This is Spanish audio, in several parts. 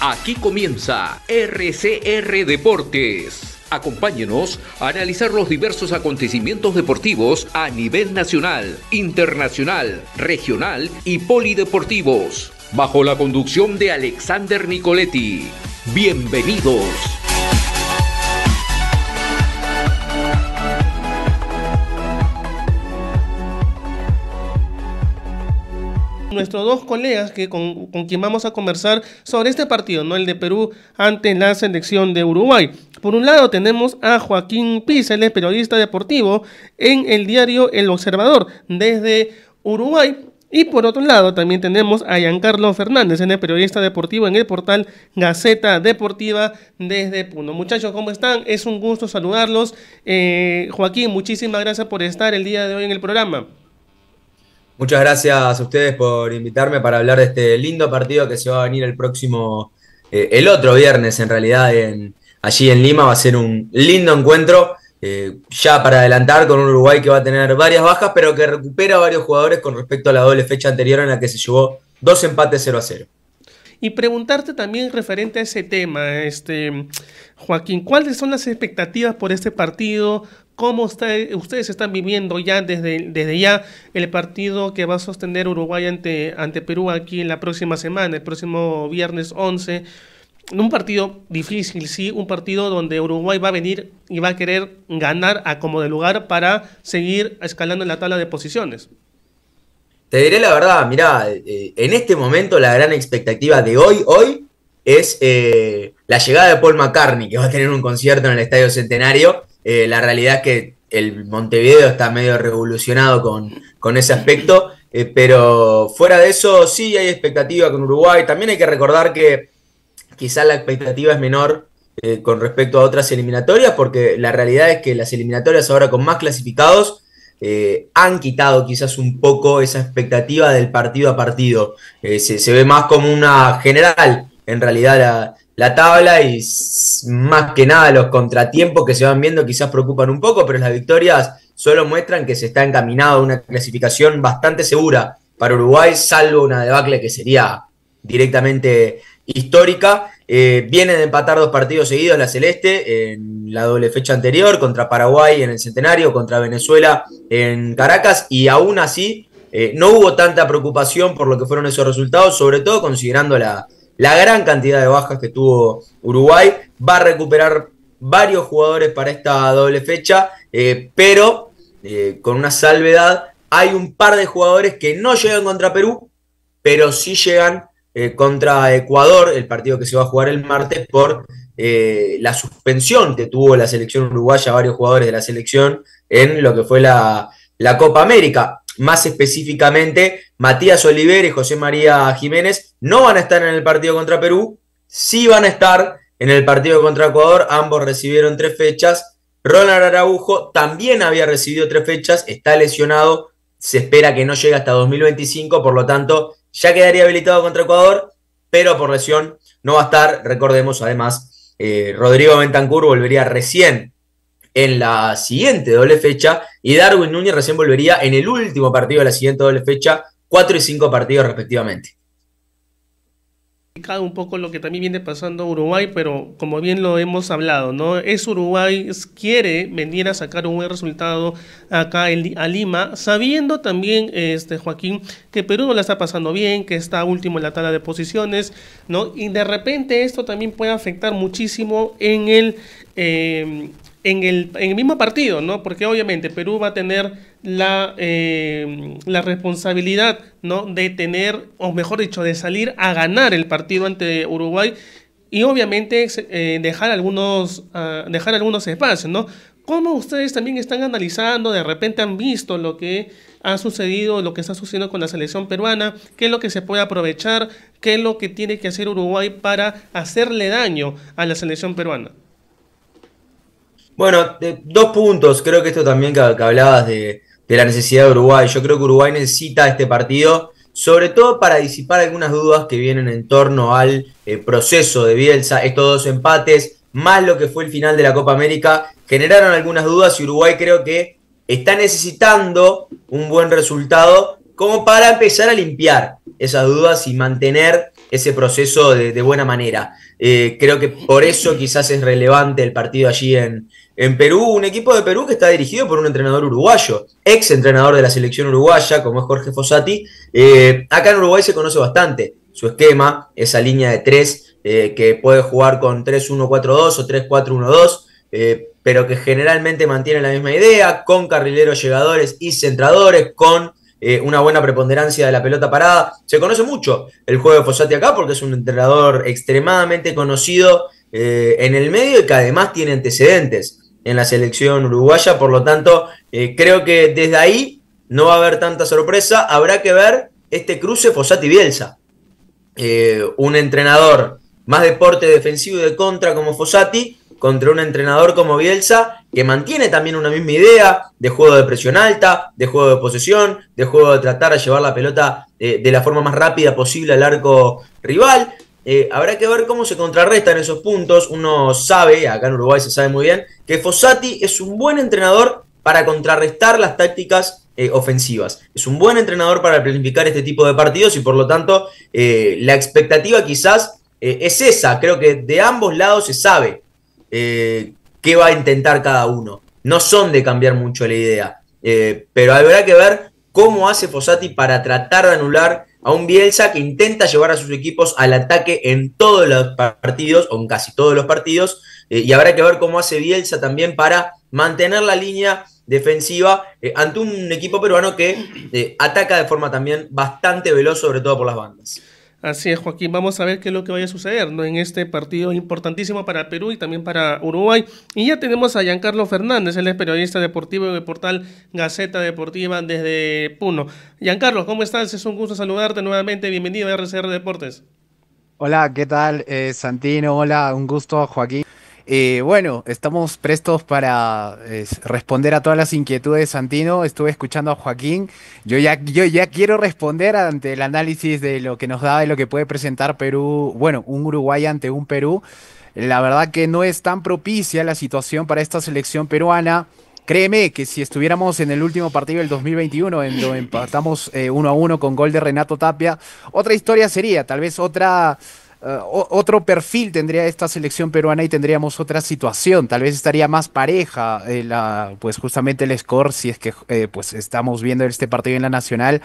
Aquí comienza RCR Deportes. Acompáñenos a analizar los diversos acontecimientos deportivos a nivel nacional, internacional, regional y polideportivos, bajo la conducción de Alexander Nicoletti. Bienvenidos. nuestros dos colegas que con, con, quien vamos a conversar sobre este partido, ¿no? El de Perú ante la selección de Uruguay. Por un lado tenemos a Joaquín Píceles, periodista deportivo, en el diario El Observador, desde Uruguay. Y por otro lado, también tenemos a Giancarlo Fernández, en el periodista deportivo en el portal Gaceta Deportiva desde Puno. Muchachos, ¿cómo están? Es un gusto saludarlos. Eh, Joaquín, muchísimas gracias por estar el día de hoy en el programa. Muchas gracias a ustedes por invitarme para hablar de este lindo partido que se va a venir el próximo, eh, el otro viernes en realidad, en, allí en Lima. Va a ser un lindo encuentro, eh, ya para adelantar, con un Uruguay que va a tener varias bajas, pero que recupera varios jugadores con respecto a la doble fecha anterior en la que se llevó dos empates 0 a 0. Y preguntarte también referente a ese tema, este, Joaquín, ¿cuáles son las expectativas por este partido? ¿Cómo ustedes están viviendo ya desde, desde ya el partido que va a sostener Uruguay ante, ante Perú aquí en la próxima semana, el próximo viernes 11? Un partido difícil, sí, un partido donde Uruguay va a venir y va a querer ganar a como de lugar para seguir escalando en la tabla de posiciones. Te diré la verdad, mira, eh, en este momento la gran expectativa de hoy, hoy, es eh, la llegada de Paul McCartney, que va a tener un concierto en el Estadio Centenario. Eh, la realidad es que el Montevideo está medio revolucionado con, con ese aspecto, pero fuera de eso sí hay expectativa con Uruguay. También hay que recordar que quizás la expectativa es menor con respecto a otras eliminatorias, porque la realidad es que las eliminatorias ahora con más clasificados eh, han quitado quizás un poco esa expectativa del partido a partido. Eh, se, ve más como una general, en realidad, la, la, tabla y más que nada los contratiempos que se van viendo quizás preocupan un poco, pero las victorias solo muestran que se está encaminado a una clasificación bastante segura para Uruguay, salvo una debacle que sería directamente histórica. Eh, viene de empatar dos partidos seguidos la Celeste en la doble fecha anterior, contra Paraguay en el Centenario, contra Venezuela en Caracas, y aún así eh, no hubo tanta preocupación por lo que fueron esos resultados, sobre todo considerando la, la gran cantidad de bajas que tuvo Uruguay. Va a recuperar varios jugadores para esta doble fecha, eh, pero con una salvedad, hay un par de jugadores que no llegan contra Perú, pero sí llegan eh, contra Ecuador, el partido que se va a jugar el martes, por eh, la suspensión que tuvo la selección uruguaya, varios jugadores de la selección, en lo que fue la, la Copa América. Más específicamente, Matías Oliver y José María Jiménez no van a estar en el partido contra Perú, sí van a estar en el partido contra Ecuador, ambos recibieron tres fechas. Ronald Araujo también había recibido tres fechas, está lesionado, se espera que no llegue hasta 2025, por lo tanto ya quedaría habilitado contra Ecuador, pero por lesión no va a estar. Recordemos además, eh, Rodrigo Bentancur volvería recién en la siguiente doble fecha y Darwin Núñez recién volvería en el último partido de la siguiente doble fecha, cuatro y cinco partidos respectivamente un poco lo que también viene pasando Uruguay, pero como bien lo hemos hablado, ¿no? Es Uruguay, quiere venir a sacar un buen resultado acá en, a Lima, sabiendo también, este Joaquín, que Perú no la está pasando bien, que está último en la tala de posiciones, ¿no? Y de repente esto también puede afectar muchísimo en el, eh, en el, en el mismo partido, ¿no? Porque obviamente Perú va a tener la, em, la responsabilidad ¿no? de tener, o mejor dicho, de salir a ganar el partido ante Uruguay y obviamente eh, dejar, algunos, ah, dejar algunos espacios, ¿no? ¿Cómo ustedes también están analizando, de repente han visto lo que ha sucedido, lo que está sucediendo con la selección peruana, qué es lo que se puede aprovechar, qué es lo que tiene que hacer Uruguay para hacerle daño a la selección peruana? Bueno, dos puntos, creo que esto también que hablabas de, de la necesidad de Uruguay. Yo creo que Uruguay necesita este partido, sobre todo para disipar algunas dudas que vienen en torno al eh, proceso de Bielsa. Estos dos empates, más lo que fue el final de la Copa América, generaron algunas dudas y Uruguay creo que está necesitando un buen resultado como para empezar a limpiar esas dudas y mantener ese proceso de, buena manera. Eh, creo que por eso quizás es relevante el partido allí en, en Perú, un equipo de Perú que está dirigido por un entrenador uruguayo, ex entrenador de la selección uruguaya, como es Jorge Fossati. Eh, acá en Uruguay se conoce bastante su esquema, esa línea de tres eh, que puede jugar con 3-1-4-2 o 3-4-1-2. pero que generalmente mantiene la misma idea, con carrileros llegadores y centradores, con eh, una buena preponderancia de la pelota parada. Se conoce mucho el juego de Fossati acá porque es un entrenador extremadamente conocido eh, en el medio y que además tiene antecedentes en la selección uruguaya. Por lo tanto, eh, creo que desde ahí no va a haber tanta sorpresa. Habrá que ver este cruce Fossati-Bielsa. un entrenador más deporte defensivo y de contra como Fossati contra un entrenador como Bielsa, que mantiene también una misma idea de juego de presión alta, de juego de posesión, de juego de tratar de llevar la pelota eh, de la forma más rápida posible al arco rival. Eh, habrá que ver cómo se contrarrestan esos puntos. Uno sabe, acá en Uruguay se sabe muy bien, que Fossati es un buen entrenador para contrarrestar las tácticas eh, ofensivas. Es un buen entrenador para planificar este tipo de partidos y por lo tanto la expectativa quizás es esa. Creo que de ambos lados se sabe eh, qué va a intentar cada uno. No son de cambiar mucho la idea, eh, pero habrá que ver cómo hace Fossati para tratar de anular a un Bielsa que intenta llevar a sus equipos al ataque en todos los partidos, o en casi todos los partidos, eh, y habrá que ver cómo hace Bielsa también para mantener la línea defensiva ante un equipo peruano que ataca de forma también bastante veloz, sobre todo por las bandas. Así es, Joaquín. Vamos a ver qué es lo que vaya a suceder en este partido importantísimo para Perú y también para Uruguay. Y ya tenemos a Giancarlo Fernández, él es periodista deportivo del portal Gaceta Deportiva desde Puno. Giancarlo, ¿cómo estás? Es un gusto saludarte nuevamente. Bienvenido a RCR Deportes. Hola, ¿qué tal, eh, Santino? Hola, un gusto, Joaquín. Eh, bueno, estamos prestos para responder a todas las inquietudes, Santino. Estuve escuchando a Joaquín. Yo ya, yo ya quiero responder ante el análisis de lo que nos da y lo que puede presentar Perú, bueno, un Uruguay ante un Perú. La verdad que no es tan propicia la situación para esta selección peruana. Créeme que si estuviéramos en el último partido del 2021, en lo empatamos eh, uno a uno con gol de Renato Tapia, otra historia sería, tal vez otra eh, otro perfil tendría esta selección peruana y tendríamos otra situación. Tal vez estaría más pareja eh, la, pues justamente el score, si es que eh, pues estamos viendo este partido en la Nacional.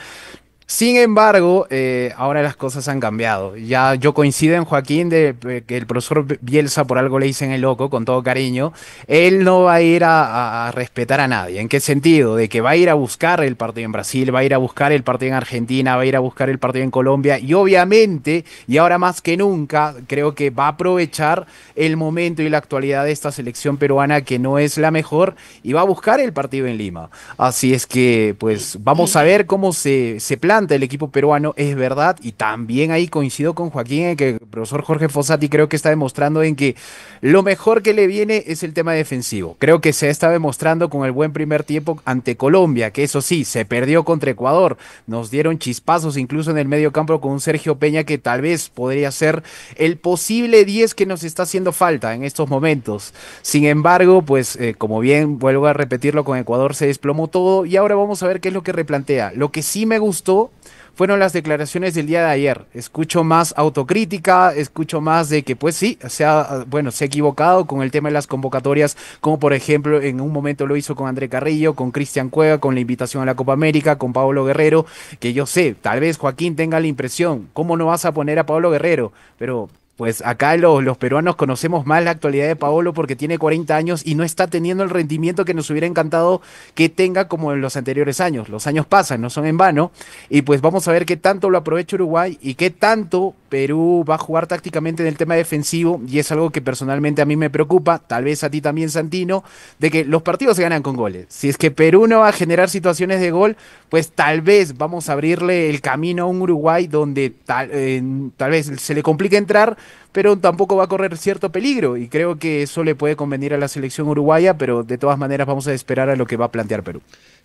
Sin embargo, eh, ahora las cosas han cambiado. Ya yo coincido en Joaquín de, eh, que el profesor Bielsa, por algo le dicen el loco, con todo cariño, él no va a ir a, respetar a nadie. ¿En qué sentido? De que va a ir a buscar el partido en Brasil, va a ir a buscar el partido en Argentina, va a ir a buscar el partido en Colombia y obviamente, y ahora más que nunca, creo que va a aprovechar el momento y la actualidad de esta selección peruana que no es la mejor y va a buscar el partido en Lima. Así es que, pues, vamos a ver cómo se, se plantea del equipo peruano, es verdad, y también ahí coincido con Joaquín en que el profesor Jorge Fossati creo que está demostrando en que lo mejor que le viene es el tema defensivo. Creo que se está demostrando con el buen primer tiempo ante Colombia, que eso sí, se perdió contra Ecuador, nos dieron chispazos incluso en el medio campo con un Sergio Peña que tal vez podría ser el posible 10 que nos está haciendo falta en estos momentos. Sin embargo, pues eh, como bien vuelvo a repetirlo, con Ecuador se desplomó todo y ahora vamos a ver qué es lo que replantea. Lo que sí me gustó fueron las declaraciones del día de ayer. Escucho más autocrítica, escucho más de que, pues sí, se bueno, se ha equivocado con el tema de las convocatorias, como por ejemplo en un momento lo hizo con André Carrillo, con Cristian Cueva, con la invitación a la Copa América, con Pablo Guerrero, que yo sé, tal vez Joaquín tenga la impresión, ¿cómo no vas a poner a Pablo Guerrero? Pero pues acá los, los peruanos conocemos más la actualidad de Paolo porque tiene 40 años y no está teniendo el rendimiento que nos hubiera encantado que tenga como en los anteriores años. Los años pasan, no son en vano. Y pues vamos a ver qué tanto lo aprovecha Uruguay y qué tanto Perú va a jugar tácticamente en el tema defensivo y es algo que personalmente a mí me preocupa, tal vez a ti también Santino, de que los partidos se ganan con goles. Si es que Perú no va a generar situaciones de gol, pues tal vez vamos a abrirle el camino a un Uruguay donde tal, vez se le complique entrar, pero tampoco va a correr cierto peligro y creo que eso le puede convenir a la selección uruguaya, pero de todas maneras vamos a esperar a lo que va a plantear Perú.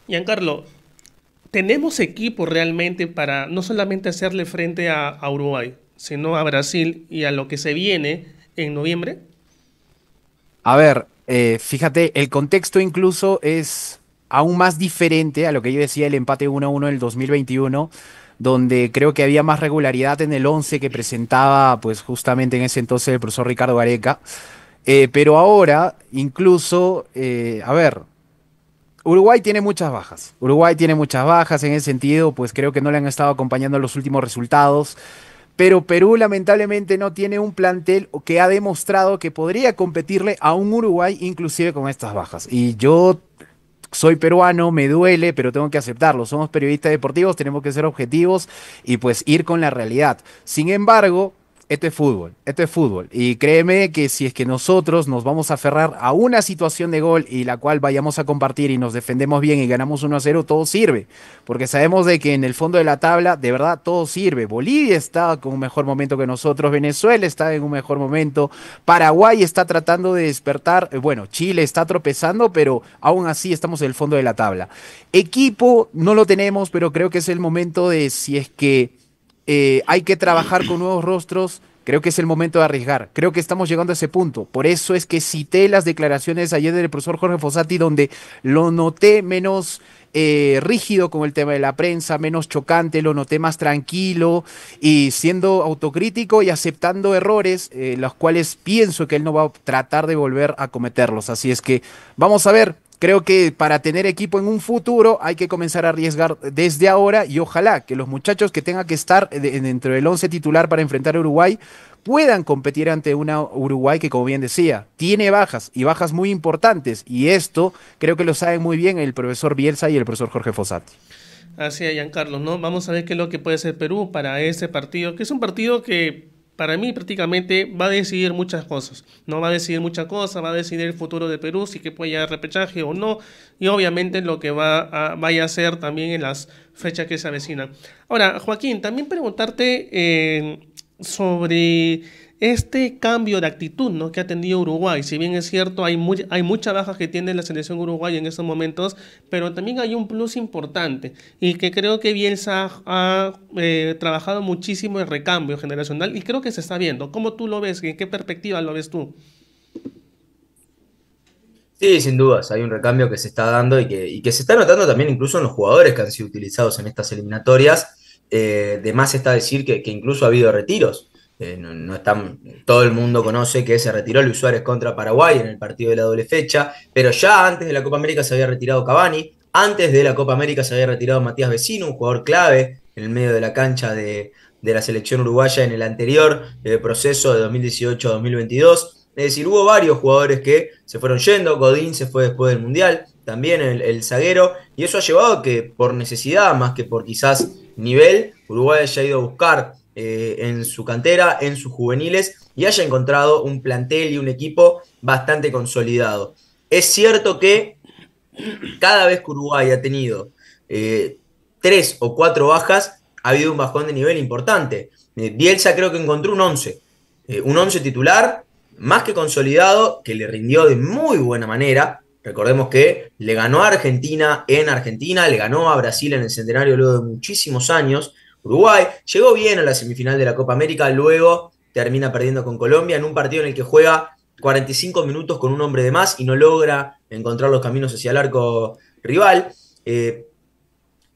Giancarlo, ¿tenemos equipo realmente para no solamente hacerle frente a Uruguay? sino a Brasil y a lo que se viene en noviembre? A ver, eh, fíjate, el contexto incluso es aún más diferente a lo que yo decía el empate 1-1 del 2021 donde creo que había más regularidad en el 11 que presentaba pues justamente en ese entonces el profesor Ricardo Areca. Eh, pero ahora, incluso, eh, a ver, Uruguay tiene muchas bajas. Uruguay tiene muchas bajas en ese sentido, pues creo que no le han estado acompañando los últimos resultados pero Perú lamentablemente no tiene un plantel que ha demostrado que podría competirle a un Uruguay inclusive con estas bajas. Y yo soy peruano, me duele, pero tengo que aceptarlo. Somos periodistas deportivos, tenemos que ser objetivos y pues ir con la realidad. Sin embargo, este es fútbol, este es fútbol. Y créeme que si es que nosotros nos vamos a aferrar a una situación de gol y la cual vayamos a compartir y nos defendemos bien y ganamos 1 a 0, todo sirve. Porque sabemos de que en el fondo de la tabla, de verdad, todo sirve. Bolivia está con un mejor momento que nosotros, Venezuela está en un mejor momento, Paraguay está tratando de despertar, eh, bueno, Chile está tropezando, pero aún así estamos en el fondo de la tabla. Equipo no lo tenemos, pero creo que es el momento de si es que eh, hay que trabajar con nuevos rostros. Creo que es el momento de arriesgar. Creo que estamos llegando a ese punto. Por eso es que cité las declaraciones ayer del profesor Jorge Fossati, donde lo noté menos eh, rígido con el tema de la prensa, menos chocante, lo noté más tranquilo y siendo autocrítico y aceptando errores, eh, los cuales pienso que él no va a tratar de volver a cometerlos. Así es que vamos a ver Creo que para tener equipo en un futuro hay que comenzar a arriesgar desde ahora y ojalá que los muchachos que tengan que estar dentro del 11 titular para enfrentar a Uruguay puedan competir ante una Uruguay que, como bien decía, tiene bajas y bajas muy importantes. Y esto creo que lo saben muy bien el profesor Bielsa y el profesor Jorge Fossati. Así es, Giancarlo, ¿no? Vamos a ver qué es lo que puede hacer Perú para este partido, que es un partido que para mí prácticamente va a decidir muchas cosas. No va a decidir muchas cosas, va a decidir el futuro de Perú, si que puede llegar repechaje o no, y obviamente lo que va vaya a ser también en las fechas que se avecinan. Ahora, Joaquín, también preguntarte eh, sobre este cambio de actitud ¿no? que ha tenido Uruguay, si bien es cierto, hay, mucha hay muchas bajas que tiene la selección Uruguay en estos momentos, pero también hay un plus importante y que creo que Bielsa ha eh, trabajado muchísimo el recambio generacional y creo que se está viendo. ¿Cómo tú lo ves? ¿En qué perspectiva lo ves tú? Sí, sin dudas, hay un recambio que se está dando y que, se está notando también incluso en los jugadores que han sido utilizados en estas eliminatorias. Eh, de más está decir que incluso ha habido retiros. Este, no, todo el mundo conoce que se retiró Luis Suárez contra Paraguay en el partido de la doble fecha, pero ya antes de la Copa América se había retirado Cavani, antes de la Copa América se había retirado Matías Vecino, un jugador clave en el medio de la cancha de, la selección uruguaya en el anterior eh, proceso de 2018 a 2022. Es decir, hubo varios jugadores que se fueron yendo, Godín se fue después del Mundial, también el, el zaguero, y eso ha llevado a que por necesidad, más que por quizás nivel, Uruguay haya ido a buscar eh, en su cantera, en sus juveniles, y haya encontrado un plantel y un equipo bastante consolidado. Es cierto que cada vez que Uruguay ha tenido eh, tres o cuatro bajas, ha habido un bajón de nivel importante. Eh, Bielsa creo que encontró un 11, un 11 titular, más que consolidado, que le rindió de muy buena manera. Recordemos que le ganó a Argentina en Argentina, le ganó a Brasil en el centenario luego de muchísimos años, Uruguay. Llegó bien a la semifinal de la Copa América, luego termina perdiendo con Colombia en un partido en el que juega 45 minutos con un hombre de más y no logra encontrar los caminos hacia el arco rival. Eh,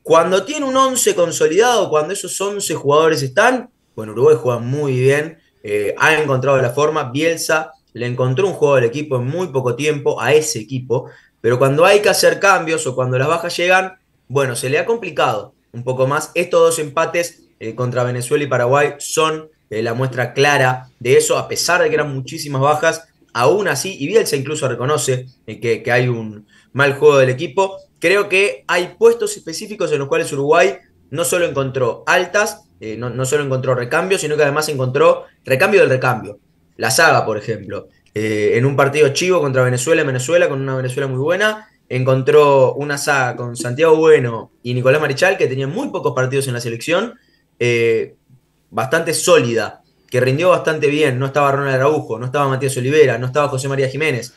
cuando tiene un 11 consolidado, cuando esos 11 jugadores están, bueno, Uruguay juega muy bien, eh, ha encontrado la forma, Bielsa le encontró un juego al equipo en muy poco tiempo a ese equipo, pero cuando hay que hacer cambios o cuando las bajas llegan, bueno, se le ha complicado un poco más. Estos dos empates eh, contra Venezuela y Paraguay son eh, la muestra clara de eso, a pesar de que eran muchísimas bajas, aún así, y se incluso reconoce eh, que, hay un mal juego del equipo, creo que hay puestos específicos en los cuales Uruguay no solo encontró altas, no, no, solo encontró recambio, sino que además encontró recambio del recambio. La saga, por ejemplo, en un partido chivo contra Venezuela, Venezuela, con una Venezuela muy buena, encontró una saga con Santiago Bueno y Nicolás Marichal, que tenían muy pocos partidos en la selección, eh, bastante sólida, que rindió bastante bien. No estaba Ronald Araujo, no estaba Matías Olivera, no estaba José María Jiménez,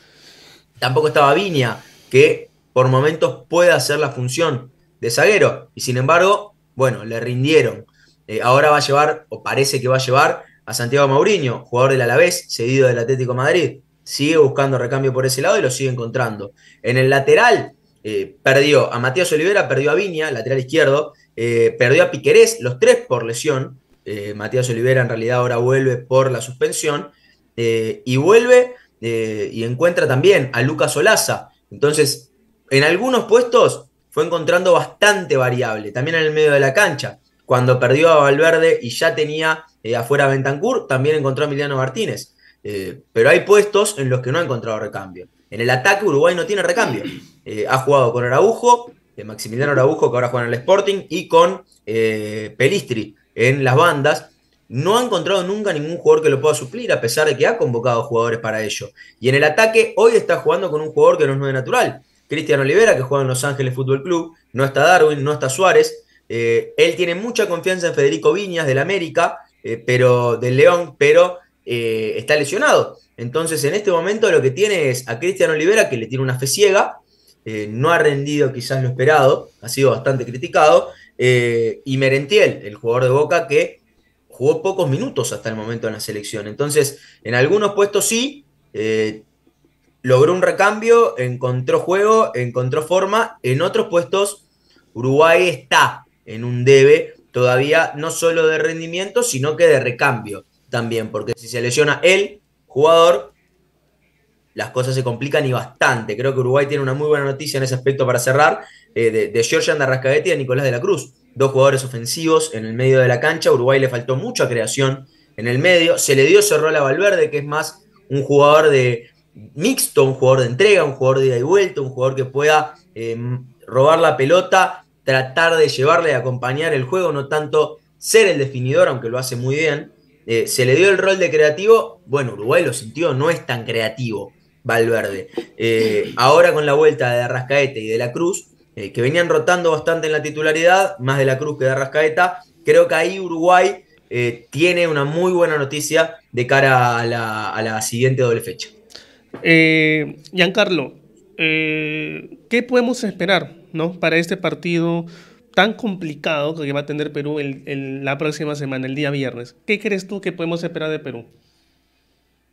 tampoco estaba Viña, que por momentos puede hacer la función de zaguero. Y sin embargo, bueno, le rindieron. Eh, ahora va a llevar, o parece que va a llevar, a Santiago Mauriño, jugador del Alavés, cedido del Atlético Madrid sigue buscando recambio por ese lado y lo sigue encontrando. En el lateral eh, perdió a Matías Olivera, perdió a Viña, lateral izquierdo, eh, perdió a Piquerés, los tres por lesión. Eh, Matías Olivera en realidad ahora vuelve por la suspensión y vuelve y encuentra también a Lucas Olaza. Entonces, en algunos puestos fue encontrando bastante variable, también en el medio de la cancha. Cuando perdió a Valverde y ya tenía afuera a Bentancur, también encontró a Emiliano Martínez. Eh, pero hay puestos en los que no ha encontrado recambio. En el ataque Uruguay no tiene recambio. Eh, ha jugado con Araujo, eh, Maximiliano Araujo, que ahora juega en el Sporting, y con Pelistri en las bandas. No ha encontrado nunca ningún jugador que lo pueda suplir, a pesar de que ha convocado jugadores para ello. Y en el ataque hoy está jugando con un jugador que no es nueve natural. Cristian Olivera, que juega en Los Ángeles Fútbol Club, no está Darwin, no está Suárez. él tiene mucha confianza en Federico Viñas del América, pero del León, pero eh, está lesionado. Entonces, en este momento lo que tiene es a Cristian Olivera, que le tiene una fe ciega, eh, no ha rendido quizás lo esperado, ha sido bastante criticado, eh, y Merentiel, el jugador de Boca, que jugó pocos minutos hasta el momento en la selección. Entonces, en algunos puestos sí, logró un recambio, encontró juego, encontró forma, en otros puestos Uruguay está en un debe todavía no solo de rendimiento, sino que de recambio también, porque si se lesiona el jugador, las cosas se complican y bastante. Creo que Uruguay tiene una muy buena noticia en ese aspecto para cerrar, eh, de, de Georgian y de Nicolás de la Cruz. Dos jugadores ofensivos en el medio de la cancha. Uruguay le faltó mucha creación en el medio. Se le dio cerró rol a Valverde, que es más un jugador de mixto, un jugador de entrega, un jugador de ida y vuelta, un jugador que pueda eh, robar la pelota, tratar de llevarle y acompañar el juego, no tanto ser el definidor, aunque lo hace muy bien. Eh, se le dio el rol de creativo, bueno, Uruguay lo sintió, no es tan creativo Valverde. Eh, ahora con la vuelta de Arrascaeta y de la Cruz, eh, que venían rotando bastante en la titularidad, más de la Cruz que de Arrascaeta, creo que ahí Uruguay tiene una muy buena noticia de cara a la, siguiente doble fecha. Giancarlo, ¿qué podemos esperar ¿no? para este partido? tan complicado que va a tener Perú el, la próxima semana, el día viernes. ¿Qué crees tú que podemos esperar de Perú?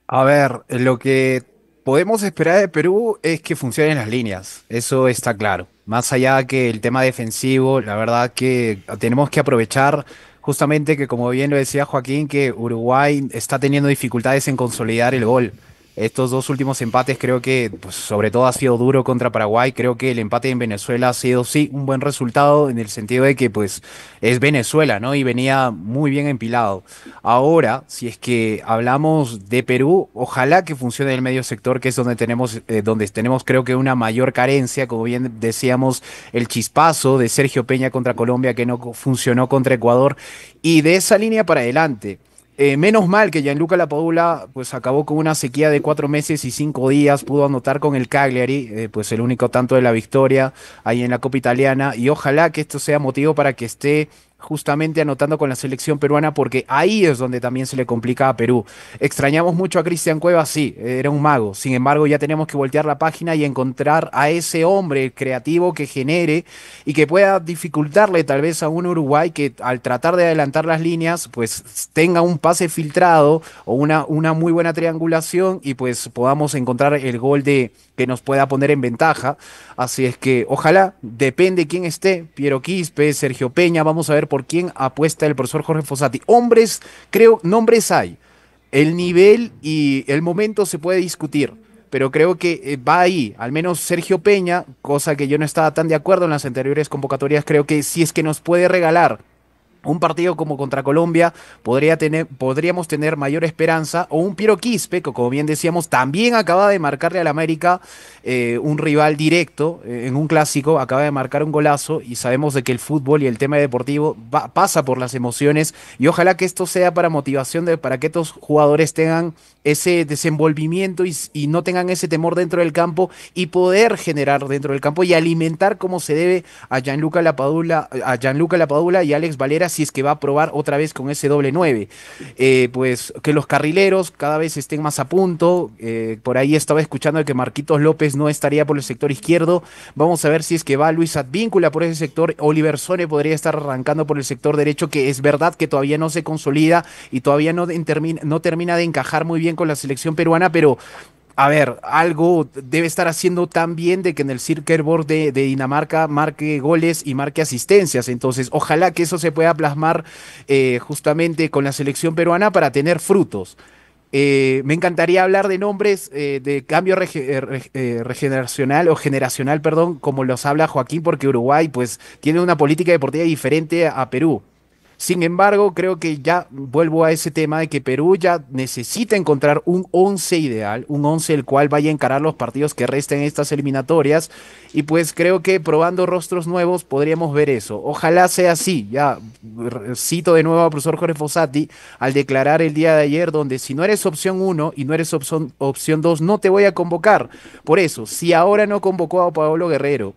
A ver, lo que podemos esperar de Perú es que funcionen las líneas, eso está claro. Más allá que el tema defensivo, la verdad que tenemos que aprovechar justamente que, como bien lo decía Joaquín, que Uruguay está teniendo dificultades en consolidar el gol. Estos dos últimos empates creo que pues, sobre todo ha sido duro contra Paraguay. Creo que el empate en Venezuela ha sido sí un buen resultado en el sentido de que pues es Venezuela, ¿no? Y venía muy bien empilado. Ahora, si es que hablamos de Perú, ojalá que funcione el medio sector, que es donde tenemos, eh, donde tenemos creo que una mayor carencia, como bien decíamos, el chispazo de Sergio Peña contra Colombia que no funcionó contra Ecuador. Y de esa línea para adelante. Eh, menos mal que Gianluca Lapadula pues acabó con una sequía de cuatro meses y cinco días, pudo anotar con el Cagliari, eh, pues el único tanto de la victoria ahí en la Copa Italiana y ojalá que esto sea motivo para que esté justamente anotando con la selección peruana, porque ahí es donde también se le complica a Perú. Extrañamos mucho a Cristian Cueva, sí, era un mago. Sin embargo, ya tenemos que voltear la página y encontrar a ese hombre creativo que genere y que pueda dificultarle tal vez a un Uruguay que al tratar de adelantar las líneas, pues tenga un pase filtrado o una, una muy buena triangulación y pues podamos encontrar el gol de que nos pueda poner en ventaja. Así es que ojalá, depende quién esté, Piero Quispe, Sergio Peña, vamos a ver por quién apuesta el profesor Jorge Fossati. Hombres, creo, nombres hay. El nivel y el momento se puede discutir, pero creo que eh, va ahí. Al menos Sergio Peña, cosa que yo no estaba tan de acuerdo en las anteriores convocatorias, creo que si es que nos puede regalar un partido como contra Colombia podría tener, podríamos tener mayor esperanza, o un Piero Quispe, que como bien decíamos, también acaba de marcarle al América eh, un rival directo eh, en un clásico, acaba de marcar un golazo y sabemos de que el fútbol y el tema deportivo pasa por las emociones y ojalá que esto sea para motivación, de, para que estos jugadores tengan ese desenvolvimiento y, y no tengan ese temor dentro del campo y poder generar dentro del campo y alimentar como se debe a Gianluca Lapadula, a Gianluca Lapadula y Alex Valera si es que va a probar otra vez con ese doble 9. Eh, pues que los carrileros cada vez estén más a punto. Eh, por ahí estaba escuchando que Marquitos López no estaría por el sector izquierdo. Vamos a ver si es que va Luis Advíncula por ese sector. Oliver Sone podría estar arrancando por el sector derecho, que es verdad que todavía no se consolida y todavía no, no termina de encajar muy bien con la selección peruana, pero a ver, algo debe estar haciendo tan bien de que en el du de, de Dinamarca marque goles y marque asistencias. Entonces, ojalá que eso se pueda plasmar eh, justamente con la selección peruana para tener frutos. Eh, me encantaría hablar de nombres eh, de cambio regeneracional o generacional, perdón, como los habla Joaquín, porque Uruguay pues tiene una política deportiva diferente a Perú. Sin embargo, creo que ya vuelvo a ese tema de que Perú ya necesita encontrar un once ideal, un once el cual vaya a encarar los partidos que resten estas eliminatorias. Y pues creo que probando rostros nuevos podríamos ver eso. Ojalá sea así. Ya cito de nuevo al profesor Jorge Fossati al declarar el día de ayer donde si no eres opción uno y no eres opción 2 no te voy a convocar. Por eso, si ahora no convocó a Pablo Guerrero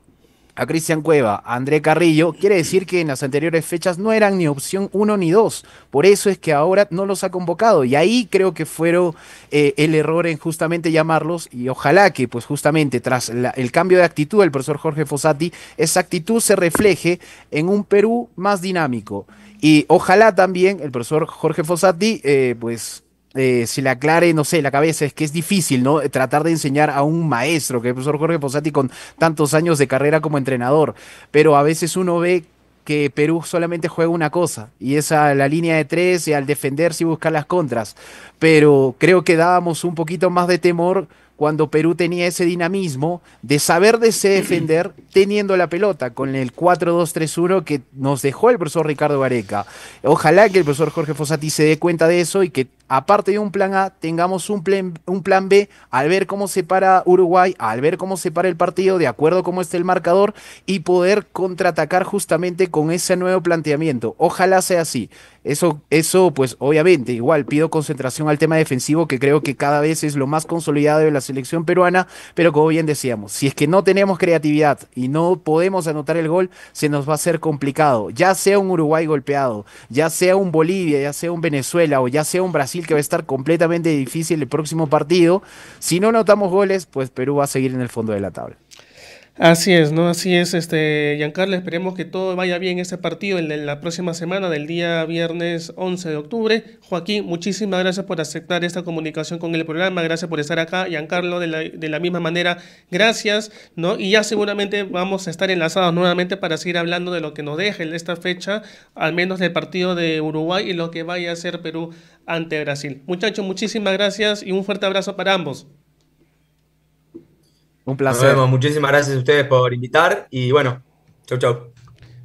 a Cristian Cueva, a André Carrillo, quiere decir que en las anteriores fechas no eran ni opción uno ni dos, Por eso es que ahora no los ha convocado. Y ahí creo que fueron eh, el error en justamente llamarlos. Y ojalá que, pues justamente, tras el cambio de actitud del profesor Jorge Fossati, esa actitud se refleje en un Perú más dinámico. Y ojalá también el profesor Jorge Fossati, eh, pues si eh, se le aclare, no sé, la cabeza, es que es difícil, ¿no? Tratar de enseñar a un maestro, que el profesor Jorge Posati con tantos años de carrera como entrenador, pero a veces uno ve que Perú solamente juega una cosa, y es la línea de tres, y al defenderse y buscar las contras, pero creo que dábamos un poquito más de temor cuando Perú tenía ese dinamismo de saber de se defender teniendo la pelota con el 4-2-3-1 que nos dejó el profesor Ricardo Gareca. Ojalá que el profesor Jorge Fosati se dé cuenta de eso y que aparte de un plan A tengamos un plan, un plan B al ver cómo se para Uruguay, al ver cómo se para el partido, de acuerdo a cómo está el marcador y poder contraatacar justamente con ese nuevo planteamiento. Ojalá sea así. Eso, eso, pues obviamente, igual pido concentración al tema defensivo, que creo que cada vez es lo más consolidado de la selección peruana, pero como bien decíamos, si es que no tenemos creatividad y no podemos anotar el gol, se nos va a ser complicado, ya sea un Uruguay golpeado, ya sea un Bolivia, ya sea un Venezuela o ya sea un Brasil que va a estar completamente difícil el próximo partido, si no anotamos goles, pues Perú va a seguir en el fondo de la tabla. Así es, ¿no? Así es, este, Giancarlo, esperemos que todo vaya bien este partido en, la próxima semana del día viernes 11 de octubre. Joaquín, muchísimas gracias por aceptar esta comunicación con el programa, gracias por estar acá, Giancarlo, de la, de la misma manera, gracias, ¿no? Y ya seguramente vamos a estar enlazados nuevamente para seguir hablando de lo que nos deje esta fecha, al menos del partido de Uruguay y lo que vaya a ser Perú ante Brasil. Muchachos, muchísimas gracias y un fuerte abrazo para ambos. Un placer. Nos vemos. Muchísimas gracias a ustedes por invitar y bueno, chau, chau.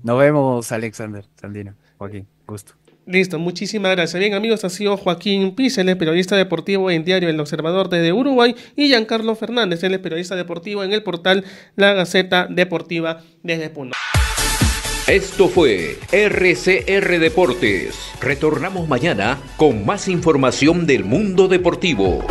Nos vemos, Alexander Sandino. Joaquín, gusto. Listo, muchísimas gracias. Bien, amigos, ha sido Joaquín Píceles, periodista deportivo en Diario El Observador desde Uruguay, y Giancarlo Fernández, el periodista deportivo en el portal La Gaceta Deportiva desde Puno. Esto fue RCR Deportes. Retornamos mañana con más información del mundo deportivo.